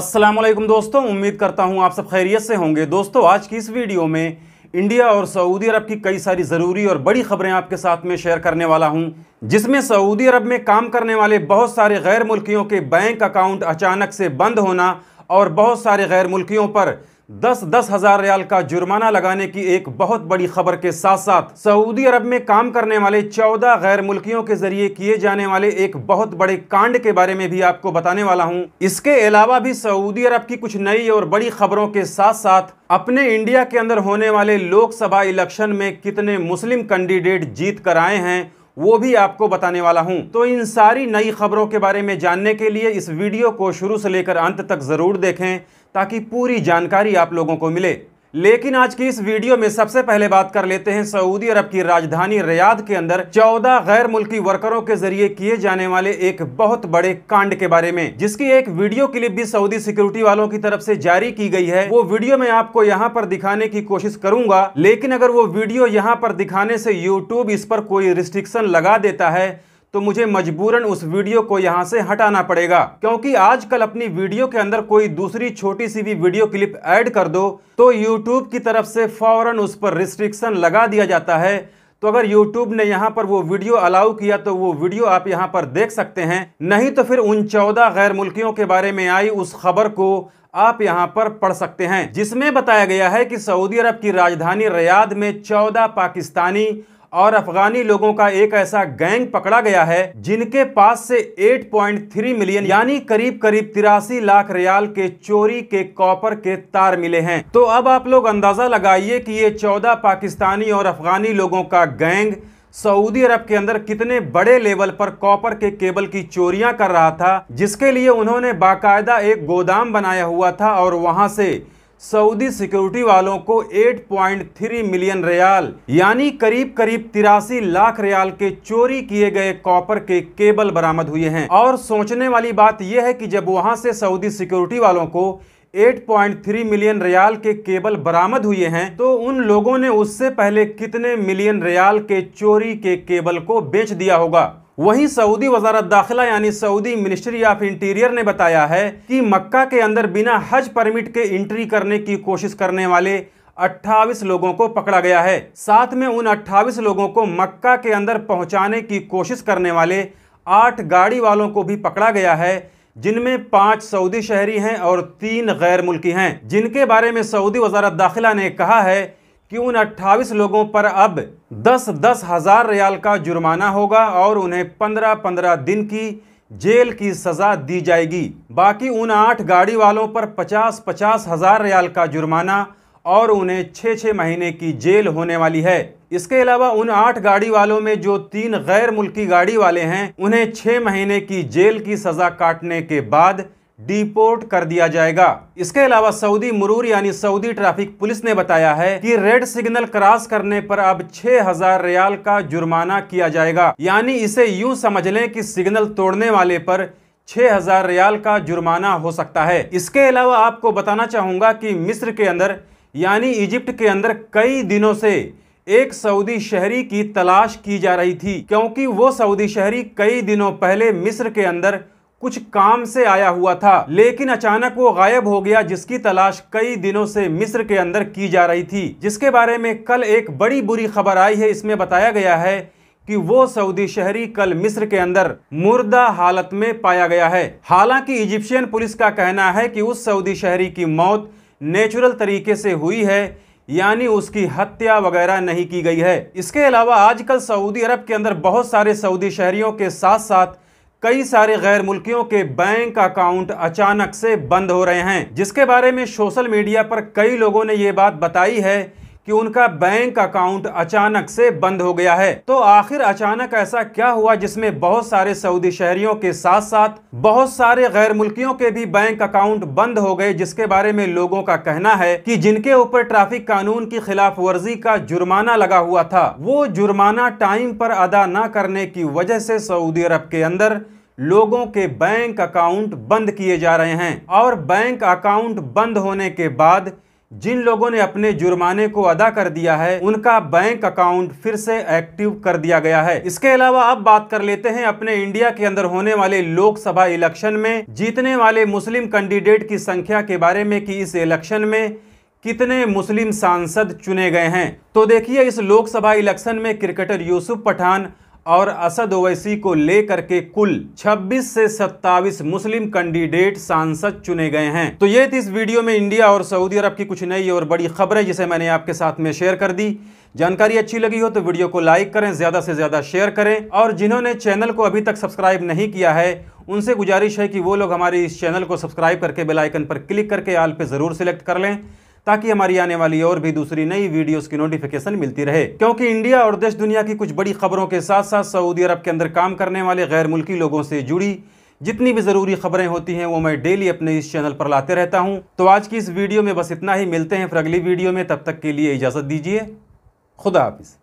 अस्सलाम वालेकुम दोस्तों उम्मीद करता हूँ आप सब खैरियत से होंगे दोस्तों आज की इस वीडियो में इंडिया और सऊदी अरब की कई सारी ज़रूरी और बड़ी खबरें आपके साथ में शेयर करने वाला हूँ जिसमें सऊदी अरब में काम करने वाले बहुत सारे गैर मुल्कियों के बैंक अकाउंट अचानक से बंद होना और बहुत सारे गैर मुल्कियों पर दस दस हजार रियाल का जुर्माना लगाने की एक बहुत बड़ी खबर के साथ साथ सऊदी अरब में काम करने वाले चौदह गैर मुल्कियों के जरिए किए जाने वाले एक बहुत बड़े कांड के बारे में भी आपको बताने वाला हूँ इसके अलावा भी सऊदी अरब की कुछ नई और बड़ी खबरों के साथ साथ अपने इंडिया के अंदर होने वाले लोकसभा इलेक्शन में कितने मुस्लिम कैंडिडेट जीत कर आए हैं वो भी आपको बताने वाला हूं तो इन सारी नई खबरों के बारे में जानने के लिए इस वीडियो को शुरू से लेकर अंत तक ज़रूर देखें ताकि पूरी जानकारी आप लोगों को मिले लेकिन आज की इस वीडियो में सबसे पहले बात कर लेते हैं सऊदी अरब की राजधानी रियाद के अंदर 14 गैर मुल्की वर्करों के जरिए किए जाने वाले एक बहुत बड़े कांड के बारे में जिसकी एक वीडियो क्लिप भी सऊदी सिक्योरिटी वालों की तरफ से जारी की गई है वो वीडियो मैं आपको यहाँ पर दिखाने की कोशिश करूंगा लेकिन अगर वो वीडियो यहाँ पर दिखाने से यूट्यूब इस पर कोई रिस्ट्रिक्शन लगा देता है तो मुझे मजबूरन उस वीडियो को यहाँ से हटाना पड़ेगा क्योंकि आजकल अपनी वीडियो के अंदर कोई दूसरी छोटी सी भी वीडियो क्लिप ऐड कर दो तो यूट्यूब की तरफ से फ़ौरन उस पर रिस्ट्रिक्शन लगा दिया जाता है तो अगर YouTube ने यहाँ पर वो वीडियो अलाउ किया तो वो वीडियो आप यहाँ पर देख सकते हैं नहीं तो फिर उन चौदह गैर मुल्कियों के बारे में आई उस खबर को आप यहां पर पढ़ सकते हैं जिसमें बताया गया है कि सऊदी अरब की राजधानी रियाद में 14 पाकिस्तानी और अफगानी लोगों का एक ऐसा गैंग पकड़ा गया है जिनके पास से 8.3 मिलियन यानी करीब करीब तिरासी लाख रियाल के चोरी के कॉपर के तार मिले हैं तो अब आप लोग अंदाजा लगाइए कि ये चौदह पाकिस्तानी और अफगानी लोगों का गैंग सऊदी अरब के अंदर कितने बड़े लेवल पर कॉपर के केबल की चोरियां कर रहा था जिसके लिए उन्होंने बाकायदा एक गोदाम बनाया हुआ था और वहां से सऊदी सिक्योरिटी वालों को 8.3 मिलियन रियाल यानी करीब करीब तिरासी लाख रियाल के चोरी किए गए कॉपर के केबल बरामद हुए हैं और सोचने वाली बात यह है कि जब वहां से सऊदी सिक्योरिटी वालों को 8.3 मिलियन रियाल के केबल बरामद हुए हैं तो उन लोगों ने उससे पहले कितने मिलियन रियाल के चोरी के केबल को बेच दिया होगा वहीं सऊदी वजारत दाखिला यानी सऊदी मिनिस्ट्री ऑफ इंटीरियर ने बताया है कि मक्का के अंदर बिना हज परमिट के एंट्री करने की कोशिश करने वाले 28 लोगों को पकड़ा गया है साथ में उन 28 लोगों को मक्का के अंदर पहुंचाने की कोशिश करने वाले आठ गाड़ी वालों को भी पकड़ा गया है जिनमें पांच सऊदी शहरी हैं और तीन गैर मुल्की हैं जिनके बारे में सऊदी वजारत दाखिला ने कहा है कि उन 28 लोगों पर अब दस दस हज़ार रियाल का जुर्माना होगा और उन्हें 15-15 दिन की जेल की सज़ा दी जाएगी बाकी उन आठ गाड़ी वालों पर पचास पचास हज़ार रियाल का जुर्माना और उन्हें छः छः महीने की जेल होने वाली है इसके अलावा उन आठ गाड़ी वालों में जो तीन गैर मुल्की गाड़ी वाले हैं उन्हें छः महीने की जेल की सज़ा काटने के बाद डिपोर्ट कर दिया जाएगा इसके अलावा सऊदी मरूर यानी सऊदी ट्रैफिक पुलिस ने बताया है कि रेड सिग्नल क्रॉस करने पर अब 6000 रियाल का जुर्माना किया जाएगा यानी इसे यूं समझ लें कि सिग्नल तोड़ने वाले पर 6000 रियाल का जुर्माना हो सकता है इसके अलावा आपको बताना चाहूँगा कि मिस्र के अंदर यानी इजिप्ट के अंदर कई दिनों से एक सऊदी शहरी की तलाश की जा रही थी क्योंकि वो सऊदी शहरी कई दिनों पहले मिस्र के अंदर कुछ काम से आया हुआ था लेकिन अचानक वो गायब हो गया जिसकी तलाश कई दिनों से मिस्र के अंदर की जा रही थी जिसके बारे में कल एक बड़ी बुरी खबर आई है इसमें बताया गया है कि वो सऊदी शहरी कल मिस्र के अंदर मुर्दा हालत में पाया गया है हालांकि इजिप्शियन पुलिस का कहना है कि उस सऊदी शहरी की मौत नेचुरल तरीके से हुई है यानी उसकी हत्या वगैरह नहीं की गई है इसके अलावा आजकल सऊदी अरब के अंदर बहुत सारे सऊदी शहरियों के साथ साथ कई सारे गैर मुल्कियों के बैंक अकाउंट अचानक से बंद हो रहे हैं जिसके बारे में सोशल मीडिया पर कई लोगों ने ये बात बताई है कि उनका बैंक अकाउंट अचानक से बंद हो गया है तो आखिर अचानक ऐसा क्या हुआ जिसमें बहुत सारे सऊदी शहरियों के साथ साथ बहुत सारे गैर मुल्कियों के भी बैंक अकाउंट बंद हो गए जिसके बारे में लोगों का कहना है कि जिनके ऊपर ट्रैफिक कानून की खिलाफ वर्जी का जुर्माना लगा हुआ था वो जुर्माना टाइम पर अदा न करने की वजह से सऊदी अरब के अंदर लोगों के बैंक अकाउंट बंद किए जा रहे हैं और बैंक अकाउंट बंद होने के बाद जिन लोगों ने अपने जुर्माने को अदा कर दिया है उनका बैंक अकाउंट फिर से एक्टिव कर दिया गया है इसके अलावा अब बात कर लेते हैं अपने इंडिया के अंदर होने वाले लोकसभा इलेक्शन में जीतने वाले मुस्लिम कैंडिडेट की संख्या के बारे में कि इस इलेक्शन में कितने मुस्लिम सांसद चुने गए हैं तो देखिए इस लोकसभा इलेक्शन में क्रिकेटर यूसुफ पठान और असद ओवैसी को लेकर के कुल 26 से 27 मुस्लिम कैंडिडेट सांसद चुने गए हैं तो ये थी इस वीडियो में इंडिया और सऊदी अरब की कुछ नई और बड़ी खबरें जिसे मैंने आपके साथ में शेयर कर दी जानकारी अच्छी लगी हो तो वीडियो को लाइक करें ज़्यादा से ज़्यादा शेयर करें और जिन्होंने चैनल को अभी तक सब्सक्राइब नहीं किया है उनसे गुजारिश है कि वो लोग हमारे इस चैनल को सब्सक्राइब करके बेलाइकन पर क्लिक करके आल पर ज़रूर सिलेक्ट कर लें ताकि हमारी आने वाली और भी दूसरी नई वीडियोस की नोटिफिकेशन मिलती रहे क्योंकि इंडिया और देश दुनिया की कुछ बड़ी खबरों के साथ साथ सऊदी अरब के अंदर काम करने वाले गैर मुल्की लोगों से जुड़ी जितनी भी ज़रूरी खबरें होती हैं वो मैं डेली अपने इस चैनल पर लाते रहता हूँ तो आज की इस वीडियो में बस इतना ही मिलते हैं फिर अगली वीडियो में तब तक के लिए इजाज़त दीजिए खुदा हाफिज़